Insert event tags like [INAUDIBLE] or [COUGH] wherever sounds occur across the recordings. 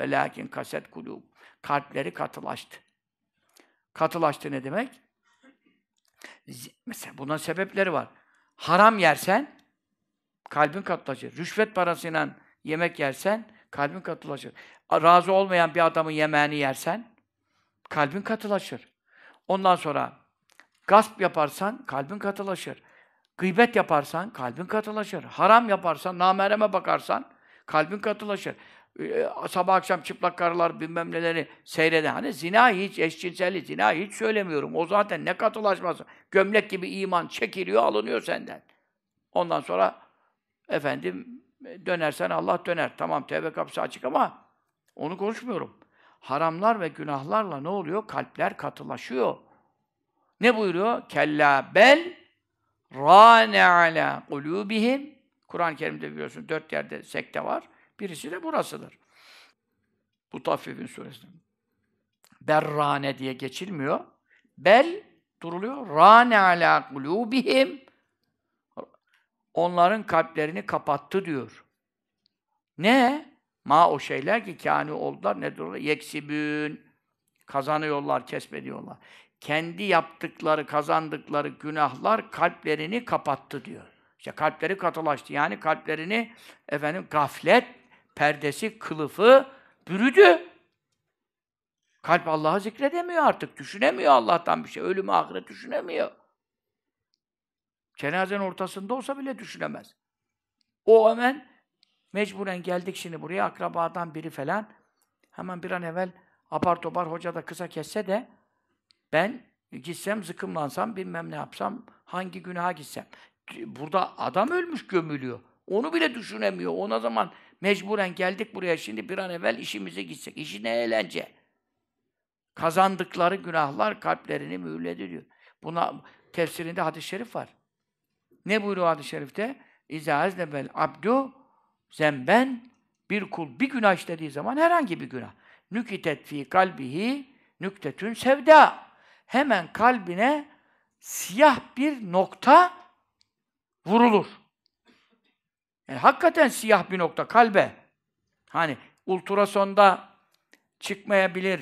Ve lakin kaset kulub. Kalpleri katılaştı. Katılaştı ne demek? Mesela bunun sebepleri var. Haram yersen kalbin katılaşır. Rüşvet parasıyla yemek yersen kalbin katılaşır. Razı olmayan bir adamın yemeğini yersen kalbin katılaşır. Ondan sonra gasp yaparsan kalbin katılaşır. Gıybet yaparsan kalbin katılaşır. Haram yaparsan, namereme bakarsan kalbin katılaşır. Ee, sabah akşam çıplak karılar bilmem neleri seyrede. Hani zina hiç, eşcinselli zina hiç söylemiyorum. O zaten ne katılaşması. Gömlek gibi iman çekiliyor, alınıyor senden. Ondan sonra efendim dönersen Allah döner. Tamam tevbe kapısı açık ama onu konuşmuyorum. Haramlar ve günahlarla ne oluyor? Kalpler katılaşıyor. Ne buyuruyor? Kella bel rane ala kulubihim. Kur'an-ı Kerim'de biliyorsun dört yerde sekte var. Birisi de burasıdır. Bu Mutaffifin suresinde. Berrane diye geçilmiyor. Bel duruluyor. Rane ala kulubihim. Onların kalplerini kapattı diyor. Ne? Ma o şeyler ki kâni oldular ne duruluyor? Yeksibün. Kazanıyorlar, kesmediyorlar. Kendi yaptıkları, kazandıkları günahlar kalplerini kapattı diyor. İşte kalpleri katılaştı. Yani kalplerini efendim gaflet perdesi, kılıfı bürüdü. Kalp Allah'ı zikredemiyor artık. Düşünemiyor Allah'tan bir şey. Ölümü, ahiret düşünemiyor. Cenazenin ortasında olsa bile düşünemez. O hemen mecburen geldik şimdi buraya akrabadan biri falan. Hemen bir an evvel apar topar hoca da kısa kesse de ben gitsem zıkımlansam bilmem ne yapsam hangi günaha gitsem. Burada adam ölmüş gömülüyor. Onu bile düşünemiyor. Ona zaman Mecburen geldik buraya şimdi bir an evvel işimize gitsek. İşi ne eğlence. Kazandıkları günahlar kalplerini mühürledi diyor. Buna tefsirinde hadis-i şerif var. Ne buyuruyor hadis-i şerifte? İzâ eznebel abdu zemben bir kul bir günah işlediği zaman herhangi bir günah. Nükitet fi kalbihi nüktetün sevda. Hemen kalbine siyah bir nokta vurulur. E, hakikaten siyah bir nokta kalbe. Hani ultrasonda çıkmayabilir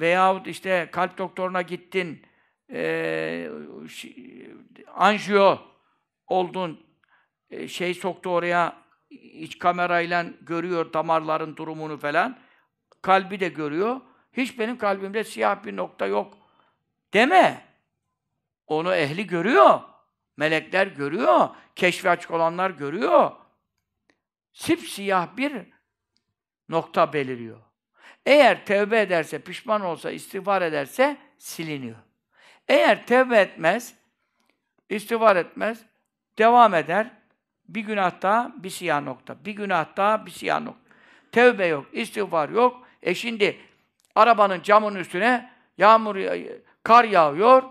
veyahut işte kalp doktoruna gittin, e, anjiyo oldun, e, şey soktu oraya iç kamerayla görüyor damarların durumunu falan. Kalbi de görüyor. Hiç benim kalbimde siyah bir nokta yok deme. Onu ehli görüyor. Melekler görüyor. Keşfi açık olanlar görüyor siyah bir nokta beliriyor. Eğer tevbe ederse, pişman olsa, istiğfar ederse siliniyor. Eğer tevbe etmez, istiğfar etmez, devam eder. Bir günah daha, bir siyah nokta. Bir günah daha, bir siyah nokta. Tevbe yok, istiğfar yok. E şimdi arabanın camının üstüne yağmur, kar yağıyor.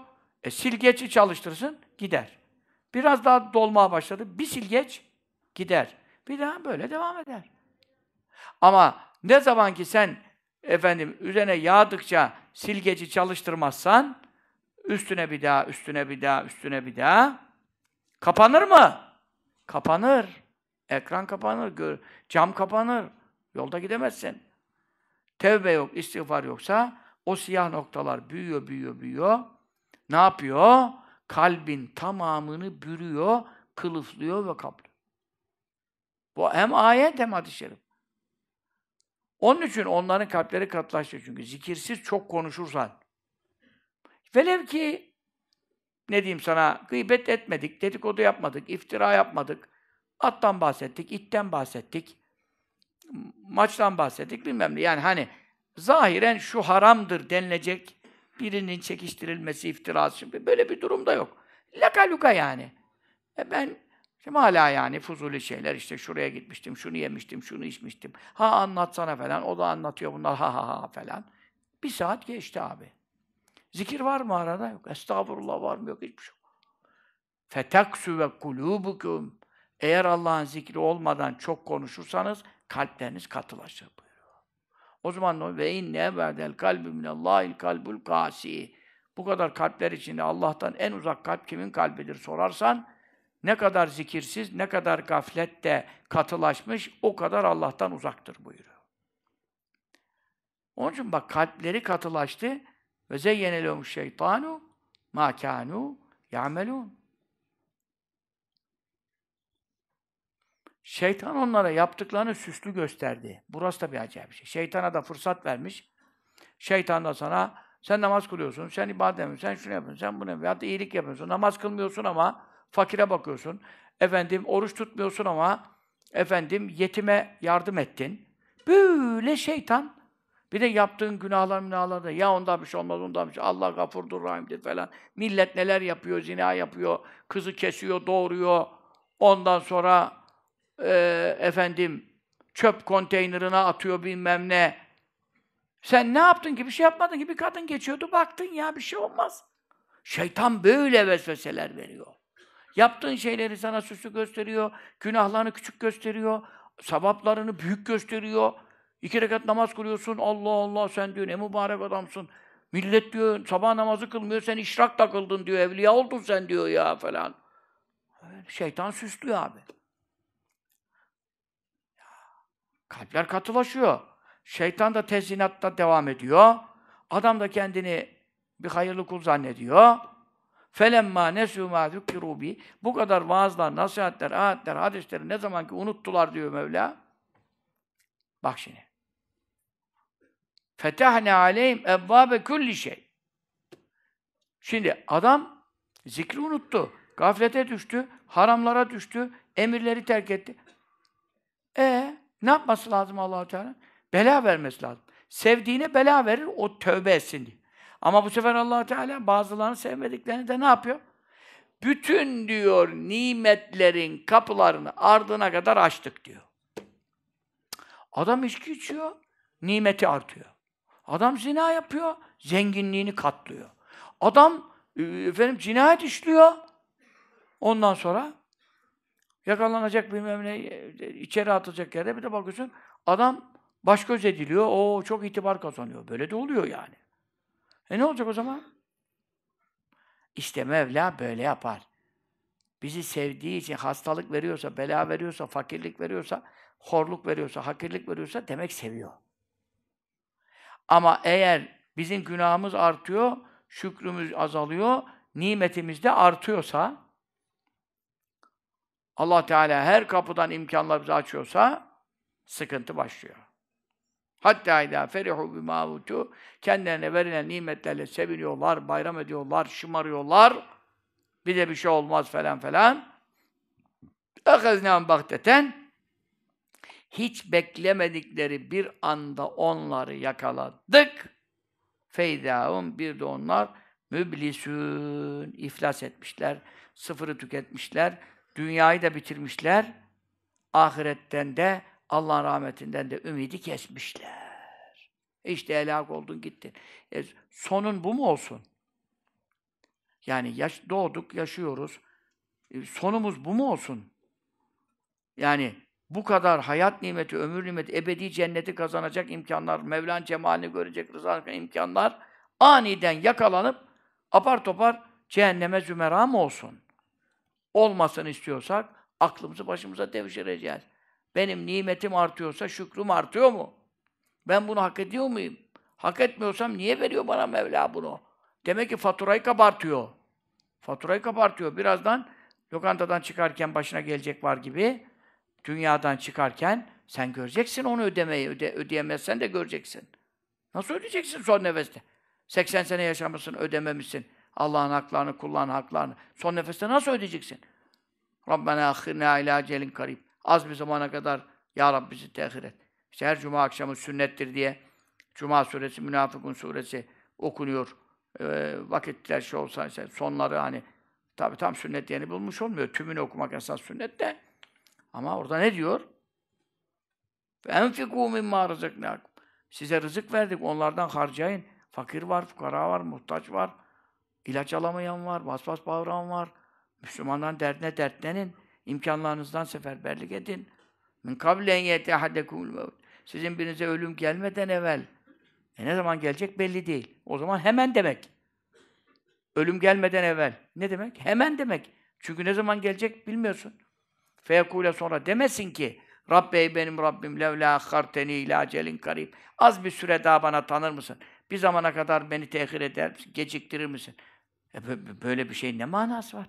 E silgeci çalıştırsın, gider. Biraz daha dolmaya başladı. Bir silgeç gider. Bir daha böyle devam eder. Ama ne zaman ki sen efendim üzerine yağdıkça silgeci çalıştırmazsan üstüne bir daha, üstüne bir daha, üstüne bir daha kapanır mı? Kapanır. Ekran kapanır, gör, cam kapanır. Yolda gidemezsin. Tevbe yok, istiğfar yoksa o siyah noktalar büyüyor, büyüyor, büyüyor. Ne yapıyor? Kalbin tamamını bürüyor, kılıflıyor ve kaplıyor. Bu hem ayet hem hadis-i şerif. Onun için onların kalpleri katlaşıyor çünkü. Zikirsiz çok konuşursan. Velev ki ne diyeyim sana gıybet etmedik, dedikodu yapmadık, iftira yapmadık. Attan bahsettik, itten bahsettik. Maçtan bahsettik bilmem ne. Yani hani zahiren şu haramdır denilecek birinin çekiştirilmesi, iftirası. Şimdi böyle bir durum da yok. Laka luka yani. E ben Şimdi hala yani fuzuli şeyler işte şuraya gitmiştim, şunu yemiştim, şunu içmiştim. Ha anlatsana falan. O da anlatıyor bunlar ha ha ha falan. Bir saat geçti abi. Zikir var mı arada? Yok. Estağfurullah var mı? Yok. Hiçbir şey yok. Feteksu ve kulubukum. Eğer Allah'ın zikri olmadan çok konuşursanız kalpleriniz katılaşır buyuruyor. O zaman ve inne ebedel kalbi minallahil kalbul kasi. Bu kadar kalpler içinde Allah'tan en uzak kalp kimin kalbidir sorarsan ne kadar zikirsiz, ne kadar gaflette katılaşmış, o kadar Allah'tan uzaktır buyuruyor. Onun için bak kalpleri katılaştı. Ve zeyyenelehum şeytanu ma kânû ya'melûn. Şeytan onlara yaptıklarını süslü gösterdi. Burası da bir acayip bir şey. Şeytana da fırsat vermiş. Şeytan da sana sen namaz kılıyorsun, sen ibadet ediyorsun, sen şunu yapıyorsun, sen bunu yapıyorsun. da iyilik yapıyorsun. Namaz kılmıyorsun ama fakire bakıyorsun. Efendim oruç tutmuyorsun ama efendim yetime yardım ettin. Böyle şeytan bir de yaptığın günahlar günahlar da ya ondan bir şey olmaz, ondan bir şey. Allah gafurdur, rahimdir falan. Millet neler yapıyor, zina yapıyor, kızı kesiyor, doğuruyor. Ondan sonra e, efendim çöp konteynerine atıyor bilmem ne. Sen ne yaptın ki? Bir şey yapmadın ki. Bir kadın geçiyordu, baktın ya bir şey olmaz. Şeytan böyle vesveseler veriyor. Yaptığın şeyleri sana süslü gösteriyor, günahlarını küçük gösteriyor, sabaplarını büyük gösteriyor. İki rekat namaz kılıyorsun, Allah Allah sen diyor ne mübarek adamsın. Millet diyor sabah namazı kılmıyor, sen işrak takıldın diyor, evliya oldun sen diyor ya falan. Şeytan süslüyor abi. Kalpler katılaşıyor. Şeytan da tezinatta devam ediyor. Adam da kendini bir hayırlı kul zannediyor. Felemma nesu ma zükkiru bi. Bu kadar vaazlar, nasihatler, ayetler, hadisleri ne zaman ki unuttular diyor Mevla. Bak şimdi. Fetehne aleyhim evvabe külli şey. Şimdi adam zikri unuttu. Gaflete düştü. Haramlara düştü. Emirleri terk etti. E ne yapması lazım Allahu Teala? Bela vermesi lazım. Sevdiğine bela verir, o tövbe etsin diye. Ama bu sefer allah Teala bazılarını sevmediklerini de ne yapıyor? Bütün diyor nimetlerin kapılarını ardına kadar açtık diyor. Adam içki içiyor, nimeti artıyor. Adam zina yapıyor, zenginliğini katlıyor. Adam e, efendim cinayet işliyor. Ondan sonra yakalanacak bilmem ne, e, içeri atılacak yerde bir de bakıyorsun adam başköz ediliyor. O çok itibar kazanıyor. Böyle de oluyor yani. E ne olacak o zaman? İşte Mevla böyle yapar. Bizi sevdiği için hastalık veriyorsa, bela veriyorsa, fakirlik veriyorsa, horluk veriyorsa, hakirlik veriyorsa demek seviyor. Ama eğer bizim günahımız artıyor, şükrümüz azalıyor, nimetimiz de artıyorsa, Allah Teala her kapıdan imkanlar bize açıyorsa, sıkıntı başlıyor. Hatta ila ferihu bima utu kendilerine verilen nimetlerle seviniyorlar, bayram ediyorlar, şımarıyorlar. Bir de bir şey olmaz falan falan. Ekaznem bakteten hiç beklemedikleri bir anda onları yakaladık. Feydâhum bir de onlar müblisün iflas etmişler, sıfırı tüketmişler, dünyayı da bitirmişler. Ahiretten de Allah'ın rahmetinden de ümidi kesmişler. İşte helak oldun gittin. E, sonun bu mu olsun? Yani yaş, doğduk, yaşıyoruz. E, sonumuz bu mu olsun? Yani bu kadar hayat nimeti, ömür nimeti, ebedi cenneti kazanacak imkanlar, Mevlan cemalini görecek rızanın imkanlar aniden yakalanıp apar topar cehenneme zümera mı olsun? Olmasını istiyorsak aklımızı başımıza devşireceğiz. Benim nimetim artıyorsa şükrüm artıyor mu? Ben bunu hak ediyor muyum? Hak etmiyorsam niye veriyor bana Mevla bunu? Demek ki faturayı kabartıyor. Faturayı kabartıyor. Birazdan lokantadan çıkarken başına gelecek var gibi dünyadan çıkarken sen göreceksin onu ödemeyi. Öde, ödeyemezsen de göreceksin. Nasıl ödeyeceksin son nefeste? 80 sene yaşamışsın, ödememişsin. Allah'ın haklarını, kullanın haklarını. Son nefeste nasıl ödeyeceksin? Rabbena ahirna ila celin karib. Az bir zamana kadar Ya Rabbi bizi tehir et. İşte her cuma akşamı sünnettir diye Cuma suresi, Münafıkun suresi okunuyor. Ee, vakitler şey olsa işte sonları hani tabi tam sünnet yeni hani bulmuş olmuyor. Tümünü okumak esas sünnet de. Ama orada ne diyor? Enfikû mimmâ rızıknâkum. Size rızık verdik, onlardan harcayın. Fakir var, fukara var, muhtaç var. ilaç alamayan var, bas bas bağıran var. Müslümandan derdine dertlenin. İmkanlarınızdan seferberlik edin. Min kable en yetehadekumul mevt. Sizin birinize ölüm gelmeden evvel. E ne zaman gelecek belli değil. O zaman hemen demek. Ölüm gelmeden evvel. Ne demek? Hemen demek. Çünkü ne zaman gelecek bilmiyorsun. Feyekule sonra demesin ki Rabbey benim Rabbim levla akharteni ila celin karib. Az bir süre daha bana tanır mısın? Bir zamana kadar beni tehir eder misin? Geciktirir misin? E böyle bir şeyin ne manası var?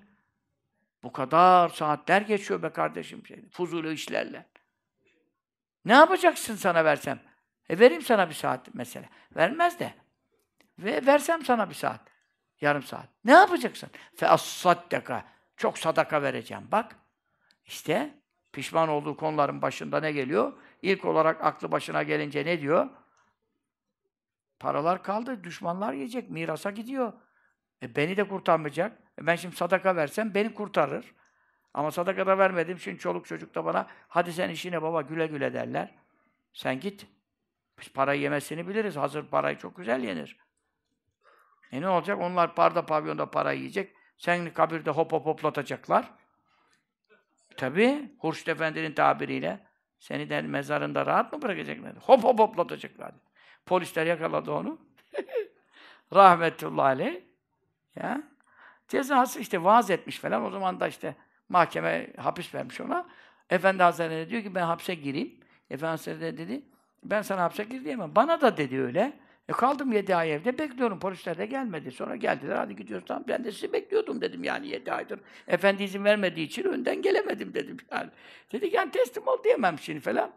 Bu kadar saatler geçiyor be kardeşim. Şey, fuzulu işlerle. Ne yapacaksın sana versem? E vereyim sana bir saat mesela. Vermez de. Ve versem sana bir saat. Yarım saat. Ne yapacaksın? Fe as-saddaka. Çok sadaka vereceğim. Bak. işte pişman olduğu konuların başında ne geliyor? İlk olarak aklı başına gelince ne diyor? Paralar kaldı, düşmanlar yiyecek, mirasa gidiyor. E beni de kurtarmayacak ben şimdi sadaka versem beni kurtarır. Ama sadaka da vermedim. Şimdi çoluk çocuk da bana hadi sen işine baba güle güle derler. Sen git. Biz parayı yemesini biliriz. Hazır parayı çok güzel yenir. E ne olacak? Onlar parda pavyonda para yiyecek. Sen kabirde hop hop hoplatacaklar. Tabi Hurşit Efendi'nin tabiriyle seni de mezarında rahat mı bırakacaklar? Hop hop hoplatacaklar. Polisler yakaladı onu. [LAUGHS] Rahmetullahi aleyh. Ya. Cezası işte vaaz etmiş falan. O zaman da işte mahkeme hapis vermiş ona. Efendi Hazretleri diyor ki ben hapse gireyim. Efendi Hazretleri dedi ben sana hapse gir diyemem. Bana da dedi öyle. E kaldım yedi ay evde bekliyorum. Polisler de gelmedi. Sonra geldiler. Hadi gidiyoruz. Tamam ben de sizi bekliyordum dedim yani yedi aydır. Efendi izin vermediği için önden gelemedim dedim yani. Dedi yani teslim ol diyemem şimdi falan.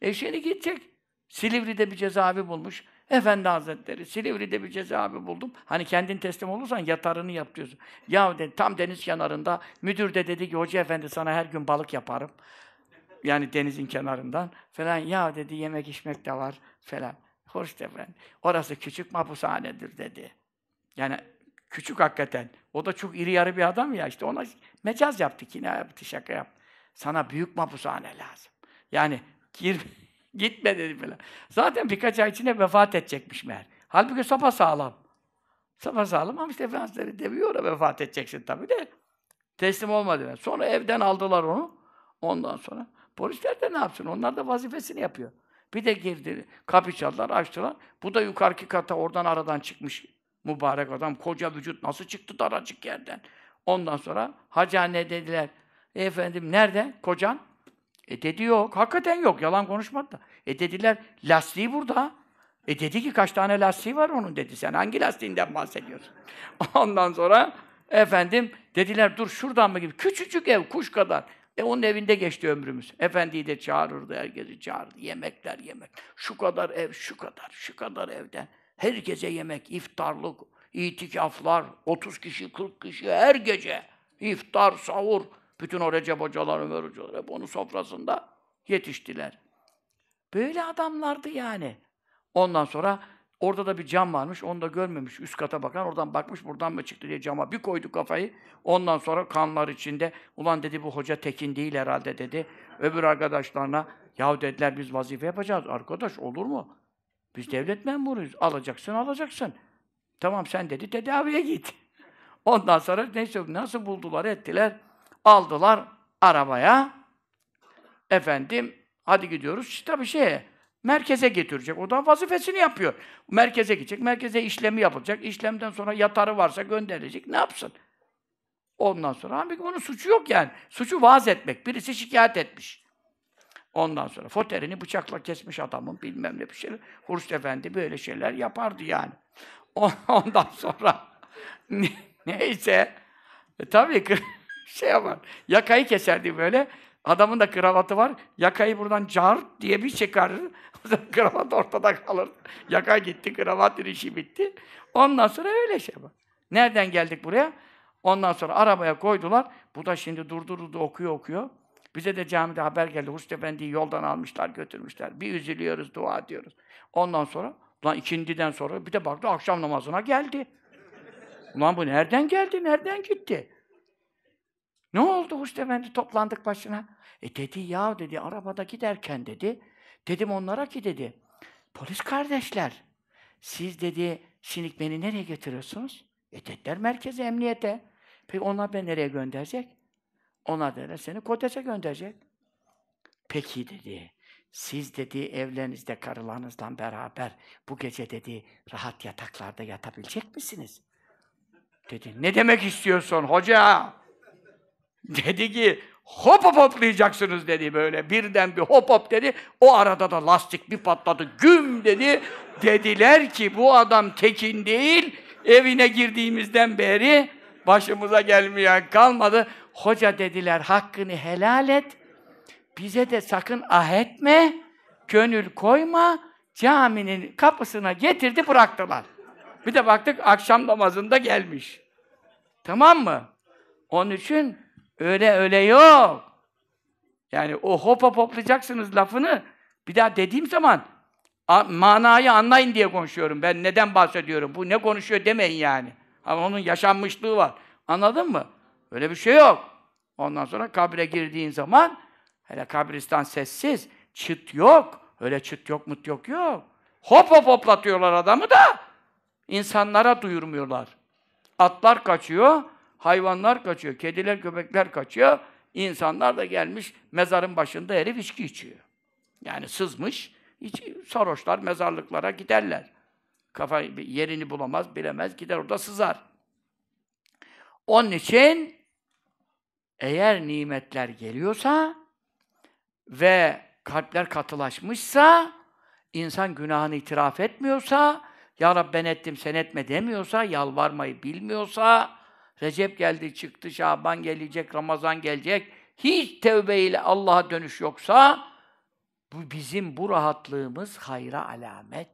E şimdi gidecek. Silivri'de bir cezaevi bulmuş. Efendi Hazretleri, Silivri'de bir ceza abi buldum. Hani kendin teslim olursan yatarını yap diyorsun. Ya dedi, tam deniz kenarında, müdür de dedi ki, hoca efendi sana her gün balık yaparım. Yani denizin kenarından falan. Ya dedi, yemek içmek de var falan. Hoş efendi. Orası küçük mapushanedir dedi. Yani küçük hakikaten. O da çok iri yarı bir adam ya işte ona mecaz yaptı, kina yaptı, şaka yaptı. Sana büyük mapushane lazım. Yani gir Gitme dedi falan. Zaten birkaç ay içinde vefat edecekmiş meğer. Halbuki sopa sağlam. Sopa sağlam ama işte Efendimiz deviyor da vefat edeceksin tabii de. Teslim olmadı. Sonra evden aldılar onu. Ondan sonra polisler de ne yapsın? Onlar da vazifesini yapıyor. Bir de girdi, kapı çaldılar, açtılar. Bu da yukarıki kata oradan aradan çıkmış mübarek adam. Koca vücut nasıl çıktı daracık yerden? Ondan sonra hacı anne dediler, e efendim nerede kocan? E dedi yok. Hakikaten yok. Yalan konuşmadı da. E dediler lastiği burada. E dedi ki kaç tane lastiği var onun dedi. Sen hangi lastiğinden bahsediyorsun? [LAUGHS] Ondan sonra efendim dediler dur şuradan mı gibi. Küçücük ev kuş kadar. E onun evinde geçti ömrümüz. Efendiyi de çağırırdı, herkesi çağırdı. Yemekler yemek. Şu kadar ev, şu kadar, şu kadar evden. Herkese yemek, iftarlık, itikaflar, 30 kişi, 40 kişi her gece. iftar, savur, bütün o Recep hocalar, Ömer hocalar hep onun sofrasında yetiştiler. Böyle adamlardı yani. Ondan sonra orada da bir cam varmış, onu da görmemiş. Üst kata bakan oradan bakmış, buradan mı çıktı diye cama bir koydu kafayı. Ondan sonra kanlar içinde, ulan dedi bu hoca tekin değil herhalde dedi. Öbür arkadaşlarına, yahu dediler biz vazife yapacağız. Arkadaş olur mu? Biz devlet memuruyuz. Alacaksın, alacaksın. Tamam sen dedi tedaviye git. [LAUGHS] Ondan sonra neyse nasıl buldular ettiler. Aldılar arabaya. Efendim, hadi gidiyoruz. İşte tabii şeye, merkeze getirecek. O da vazifesini yapıyor. Merkeze gidecek, merkeze işlemi yapılacak. İşlemden sonra yatarı varsa gönderecek. Ne yapsın? Ondan sonra halbuki bunun suçu yok yani. Suçu vaaz etmek. Birisi şikayet etmiş. Ondan sonra foterini bıçakla kesmiş adamın bilmem ne bir şeyler. Hurst Efendi böyle şeyler yapardı yani. [LAUGHS] Ondan sonra [LAUGHS] neyse e, tabii ki şey yapar. Yakayı keserdi böyle. Adamın da kravatı var. Yakayı buradan car diye bir şey çıkarır. [LAUGHS] O zaman kravat ortada kalır. Yaka gitti, kravat işi bitti. Ondan sonra öyle şey var. Nereden geldik buraya? Ondan sonra arabaya koydular. Bu da şimdi durdurdu okuyor okuyor. Bize de camide haber geldi. Hüsnü Efendi'yi yoldan almışlar, götürmüşler. Bir üzülüyoruz, dua ediyoruz. Ondan sonra, lan ikindiden sonra bir de baktı akşam namazına geldi. Ulan bu nereden geldi, nereden gitti? Ne oldu Hüsnü Efendi toplandık başına? E dedi ya dedi arabada giderken dedi. Dedim onlara ki dedi. Polis kardeşler siz dedi sinik beni nereye götürüyorsunuz? E dediler merkeze emniyete. Peki onlar beni nereye gönderecek? Ona dedi seni Kodes'e gönderecek. Peki dedi. Siz dedi evlerinizde karılarınızla beraber bu gece dedi rahat yataklarda yatabilecek misiniz? Dedi ne demek istiyorsun hoca? Dedi ki hop hop hoplayacaksınız dedi böyle. Birden bir hop hop dedi. O arada da lastik bir patladı. Güm dedi. Dediler ki bu adam tekin değil. Evine girdiğimizden beri başımıza gelmeyen kalmadı. Hoca dediler hakkını helal et. Bize de sakın ah etme. Gönül koyma. Caminin kapısına getirdi bıraktılar. Bir de baktık akşam namazında gelmiş. Tamam mı? Onun için Öyle öyle yok. Yani o hopa poplayacaksınız lafını. Bir daha dediğim zaman manayı anlayın diye konuşuyorum. Ben neden bahsediyorum? Bu ne konuşuyor demeyin yani. Ama onun yaşanmışlığı var. Anladın mı? Öyle bir şey yok. Ondan sonra kabre girdiğin zaman hele kabristan sessiz, çıt yok. Öyle çıt yok mut yok yok. Hop hop hoplatıyorlar adamı da insanlara duyurmuyorlar. Atlar kaçıyor, Hayvanlar kaçıyor, kediler, köpekler kaçıyor. İnsanlar da gelmiş mezarın başında herif içki içiyor. Yani sızmış, içiyor. sarhoşlar mezarlıklara giderler. Kafa yerini bulamaz, bilemez, gider orada sızar. Onun için eğer nimetler geliyorsa ve kalpler katılaşmışsa, insan günahını itiraf etmiyorsa, Ya Rabbi ben ettim sen etme demiyorsa, yalvarmayı bilmiyorsa, Recep geldi, çıktı, Şaban gelecek, Ramazan gelecek. Hiç tevbe Allah'a dönüş yoksa bu bizim bu rahatlığımız hayra alamet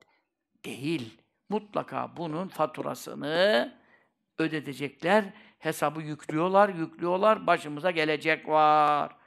değil. Mutlaka bunun faturasını ödetecekler. Hesabı yüklüyorlar, yüklüyorlar. Başımıza gelecek var.